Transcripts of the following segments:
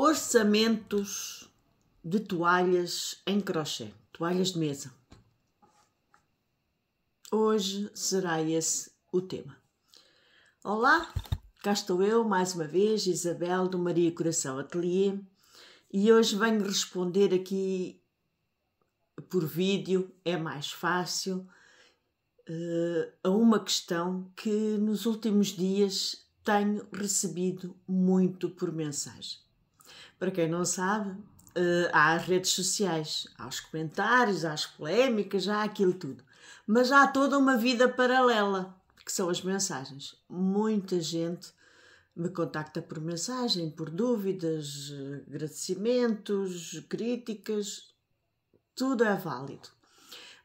orçamentos de toalhas em crochê, toalhas de mesa. Hoje será esse o tema. Olá, cá estou eu mais uma vez, Isabel do Maria Coração Atelier, e hoje venho responder aqui por vídeo, é mais fácil, eh, a uma questão que nos últimos dias tenho recebido muito por mensagem. Para quem não sabe, eh, há as redes sociais, há os comentários, há as polémicas, há aquilo tudo. Mas há toda uma vida paralela, que são as mensagens. Muita gente me contacta por mensagem, por dúvidas, agradecimentos, críticas, tudo é válido.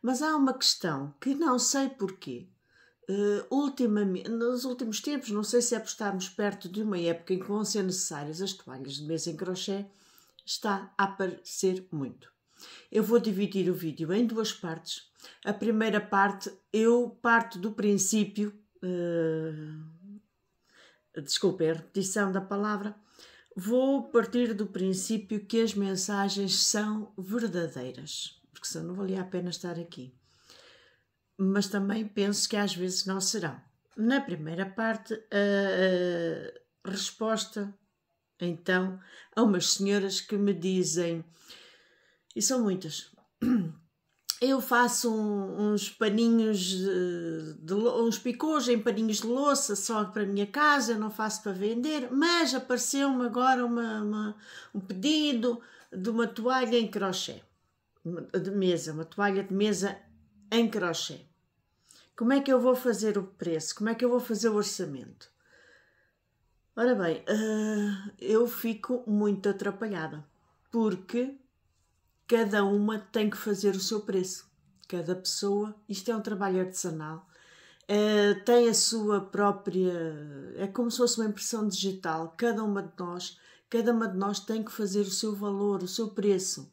Mas há uma questão que não sei porquê, Uh, eh, ultimamente, nos últimos tempos, não sei se é por estarmos perto de uma época em que vão ser necessárias as toalhas de mesa em crochê, está a aparecer muito. Eu vou dividir o vídeo em duas partes. A primeira parte, eu parto do princípio, uh, desculpe a repetição da palavra, vou partir do princípio que as mensagens são verdadeiras, porque senão não valia a pena estar aqui mas também penso que às vezes não serão. Na primeira parte, a, resposta então a umas senhoras que me dizem, e são muitas, eu faço um, uns paninhos, de, de, uns picôs em paninhos de louça só para a minha casa, eu não faço para vender, mas apareceu-me agora uma, uma, um pedido de uma toalha em crochê, de mesa, uma toalha de mesa em crochê. Como é que eu vou fazer o preço? Como é que eu vou fazer o orçamento? Ora bem, uh, eu fico muito atrapalhada porque cada uma tem que fazer o seu preço. Cada pessoa, isto é um trabalho artesanal, uh, tem a sua própria. É como se fosse uma impressão digital. Cada uma de nós, cada uma de nós tem que fazer o seu valor, o seu preço.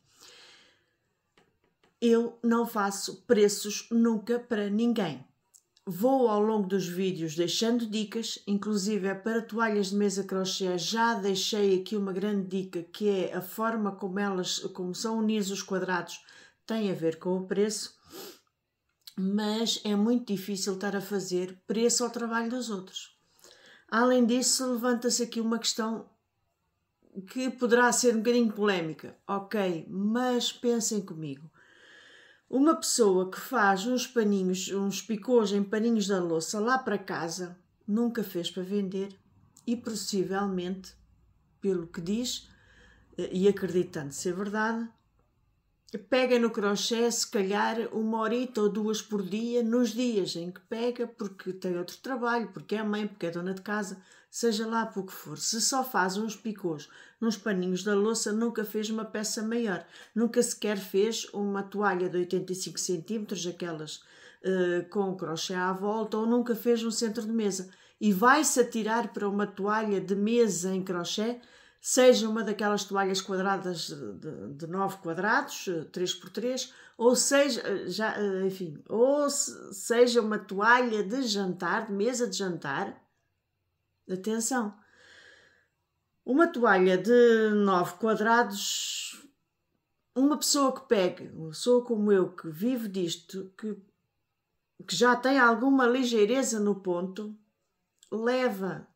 Eu não faço preços nunca para ninguém. Vou ao longo dos vídeos deixando dicas, inclusive é para toalhas de mesa crochê já deixei aqui uma grande dica que é a forma como elas, como são unidos os quadrados, tem a ver com o preço, mas é muito difícil estar a fazer preço ao trabalho dos outros. Além disso, levanta-se aqui uma questão que poderá ser um bocadinho polémica, ok, mas pensem comigo uma pessoa que faz uns paninhos, uns picôs em paninhos da louça lá para casa, nunca fez para vender e possivelmente, pelo que diz, eh, e acreditando ser verdade, pega no crochê se calhar uma horita ou duas por dia nos dias em que pega, porque tem outro trabalho, porque é mãe, porque é dona de casa seja lá por que for, se só faz uns picôs nos paninhos da louça, nunca fez uma peça maior, nunca sequer fez uma toalha de 85 centímetros, aquelas uh, com crochê à volta, ou nunca fez um centro de mesa. E vai-se atirar para uma toalha de mesa em crochê, seja uma daquelas toalhas quadradas de, de 9 quadrados, 3 por 3, ou seja, eh, já, eh, enfim, ou se, seja uma toalha de jantar, de mesa de jantar, Atenção. Uma toalha de 9 quadrados, uma pessoa que pegue, uma pessoa como eu que vive disto, que, que já tem alguma ligeireza no ponto, leva,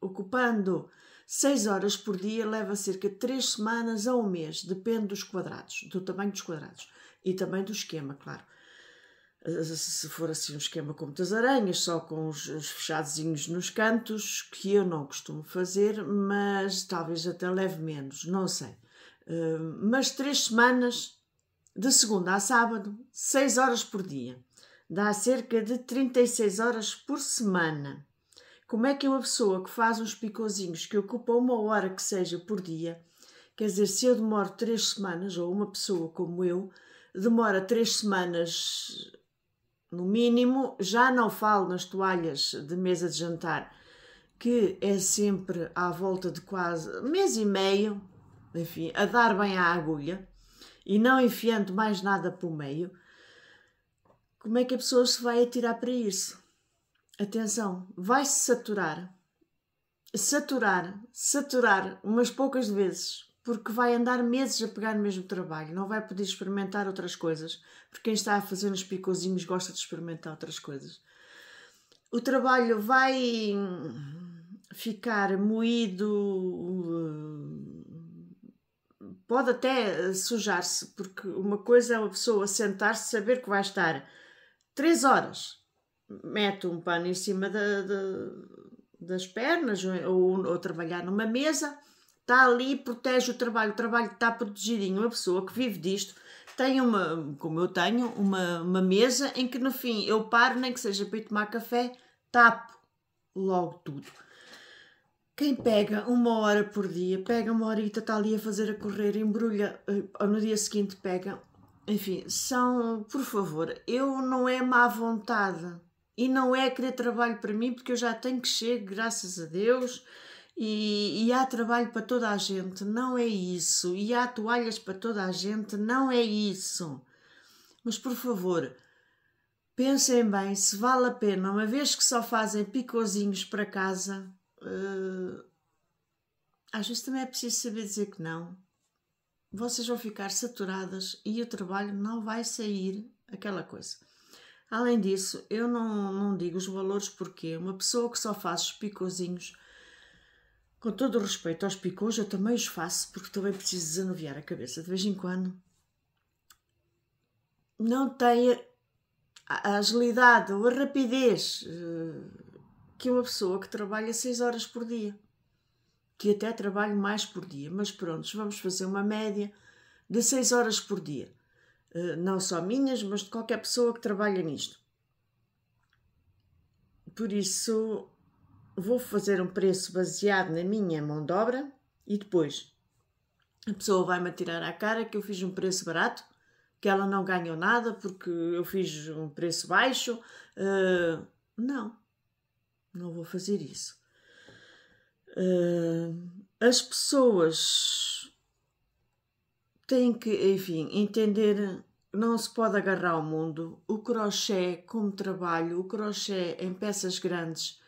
ocupando 6 horas por dia, leva cerca de 3 semanas a um mês, depende dos quadrados, do tamanho dos quadrados e também do esquema, claro se for assim um esquema com muitas aranhas, só com os, os nos cantos, que eu não costumo fazer, mas talvez até leve menos, não sei. Uh, mas três semanas, de segunda a sábado, seis horas por dia. Dá cerca de 36 horas por semana. Como é que uma pessoa que faz uns picozinhos que ocupa uma hora que seja por dia, quer dizer, se eu demoro três semanas, ou uma pessoa como eu, demora três semanas no mínimo, já não falo nas toalhas de mesa de jantar, que é sempre à volta de quase mês e meio, enfim, a dar bem à agulha e não enfiando mais nada para o meio, como é que a pessoa se vai atirar para isso? Atenção, vai-se saturar, saturar, saturar umas poucas vezes porque vai andar meses a pegar no mesmo trabalho, não vai poder experimentar outras coisas, porque quem está a fazer uns picozinhos gosta de experimentar outras coisas. O trabalho vai hum, ficar moído, hum, pode até sujar-se, porque uma coisa é uma pessoa sentar-se saber que vai estar três horas, mete um pano em cima da, da, das pernas ou, ou, ou trabalhar numa mesa está ali, protege o trabalho, o trabalho está protegidinho. Uma pessoa que vive disto tem uma, como eu tenho, uma, uma mesa em que no fim eu paro, nem que seja para ir tomar café, tapo logo tudo. Quem pega uma hora por dia, pega uma horita, está ali a fazer a correr, embrulha, eh, ou no dia seguinte pega. Enfim, são, por favor, eu não é má vontade e não é querer trabalho para mim, porque eu já tenho que chegar, graças a Deus e, e, há trabalho para toda a gente, não é isso. E há toalhas para toda a gente, não é isso. Mas por favor, pensem bem se vale a pena, uma vez que só fazem picozinhos para casa, uh, às vezes também é preciso saber dizer que não. Vocês vão ficar saturadas e o trabalho não vai sair aquela coisa. Além disso, eu não, não digo os valores porque uma pessoa que só faz os picozinhos com todo o respeito aos picôs, eu também os faço porque também preciso desanuviar a cabeça de vez em quando. Não tem a agilidade ou a rapidez eh, que uma pessoa que trabalha 6 horas por dia, que até trabalho mais por dia, mas pronto, vamos fazer uma média de 6 horas por dia. Eh, não só minhas, mas de qualquer pessoa que trabalha nisto. Por isso, vou fazer um preço baseado na minha mão de obra e depois a pessoa vai-me tirar à cara que eu fiz um preço barato, que ela não ganhou nada porque eu fiz um preço baixo. Uh, não, não vou fazer isso. Uh, as pessoas têm que, enfim, entender não se pode agarrar ao mundo. O crochê como trabalho, o crochê em peças grandes,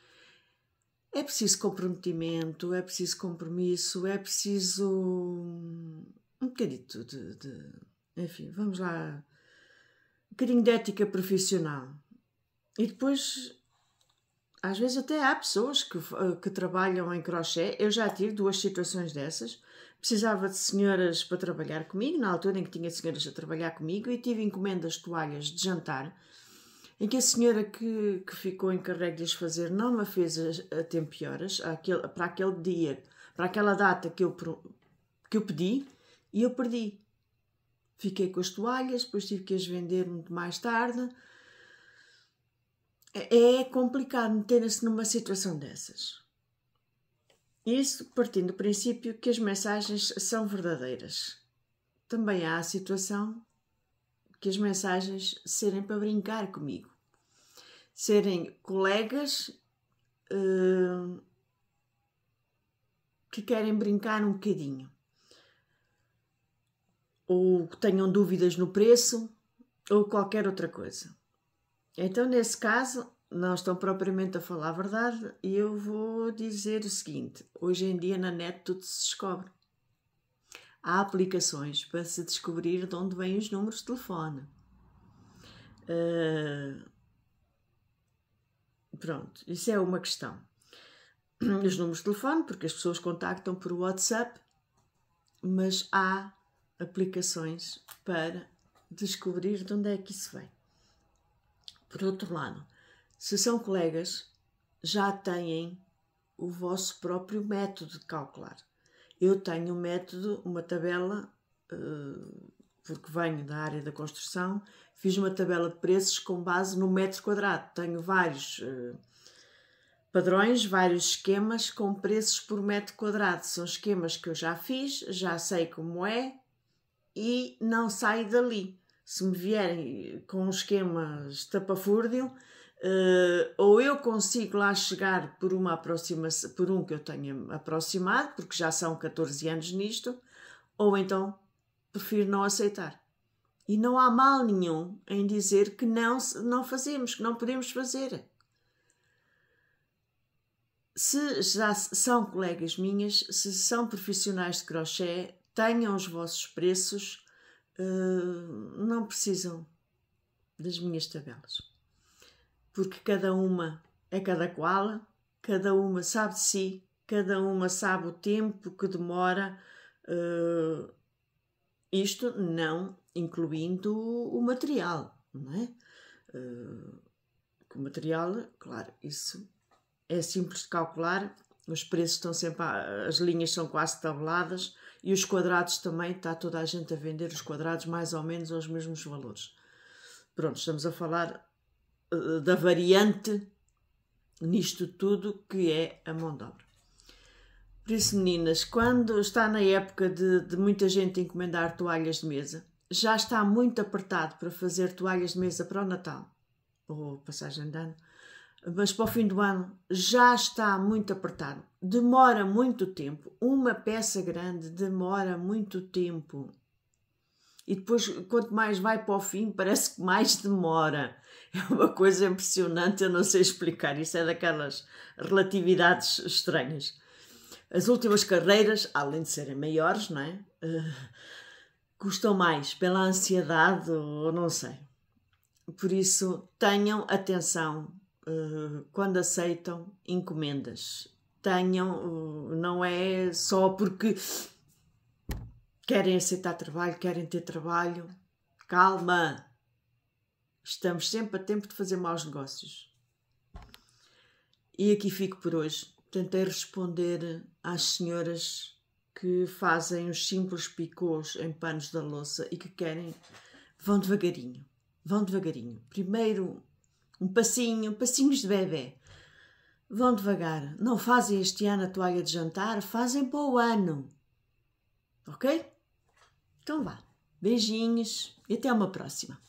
é preciso comprometimento, é preciso compromisso, é preciso hum, um bocadito de, de enfim, vamos lá, um bocadinho de ética profissional. E depois, às vezes até há pessoas que, eh, que trabalham em crochê, eu já tive duas situações dessas, precisava de senhoras para trabalhar comigo, na altura em que tinha senhoras a trabalhar comigo, e tive encomendas de toalhas de jantar, em que a senhora que, que ficou encarregue de as fazer não me fez a, a tempo e horas, aquele, para aquele dia, para aquela data que eu, que eu pedi, e eu perdi. Fiquei com as toalhas, depois tive que as vender muito mais tarde. É, é complicado meter-se numa situação dessas. Isso partindo do princípio que as mensagens são verdadeiras. Também há a situação que as mensagens serem para brincar comigo, serem colegas uh, que querem brincar um bocadinho, ou que tenham dúvidas no preço, ou qualquer outra coisa. Então, nesse caso, não estão propriamente a falar a verdade e eu vou dizer o seguinte: hoje em dia na net tudo se descobre. Há aplicações para se descobrir de onde vêm os números de telefone. Uh, pronto, isso é uma questão. Os números de telefone, porque as pessoas contactam por WhatsApp, mas há aplicações para descobrir de onde é que isso vem. Por outro lado, se são colegas, já têm o vosso próprio método de calcular. Eu tenho um método, uma tabela, eh, porque venho da área da construção, fiz uma tabela de preços com base no metro quadrado. Tenho vários eh, padrões, vários esquemas com preços por metro quadrado. São esquemas que eu já fiz, já sei como é e não saio dali. Se me vierem com um esquema estapafúrdio, Uh, ou eu consigo lá chegar por uma aproximação, por um que eu tenha aproximado, porque já são 14 anos nisto, ou então prefiro não aceitar. E não há mal nenhum em dizer que não, não fazemos, que não podemos fazer. Se já são colegas minhas, se são profissionais de crochê, tenham os vossos preços, uh, não precisam das minhas tabelas porque cada uma é cada qual, cada uma sabe de si, cada uma sabe o tempo que demora, uh, isto não incluindo o, material, não é? Uh, o material, claro, isso é simples de calcular, os preços estão sempre, a, as linhas são quase tabeladas e os quadrados também, está toda a gente a vender os quadrados mais ou menos aos mesmos valores. Pronto, estamos a falar eh, da variante nisto tudo que é a mão de obra. Por isso, meninas, quando está na época de, de muita gente encomendar toalhas de mesa, já está muito apertado para fazer toalhas de mesa para o Natal ou passagem de ano, mas para o fim do ano já está muito apertado. Demora muito tempo. Uma peça grande demora muito tempo. E depois, quanto mais vai para o fim, parece que mais demora. É uma coisa impressionante, eu não sei explicar. Isso é daquelas relatividades estranhas. As últimas carreiras, além de serem maiores, não é? Uh, custam mais pela ansiedade ou não sei. Por isso, tenham atenção uh, quando aceitam encomendas. Tenham, uh, não é só porque querem aceitar trabalho, querem ter trabalho. Calma, Estamos sempre a tempo de fazer maus negócios. E aqui fico por hoje. Tentei responder às senhoras que fazem os simples picôs em panos da louça e que querem. Vão devagarinho, vão devagarinho. Primeiro um passinho, passinhos de bebê. Vão devagar. Não fazem este ano a toalha de jantar, fazem para o ano. Ok? Então vá. Beijinhos e até uma próxima.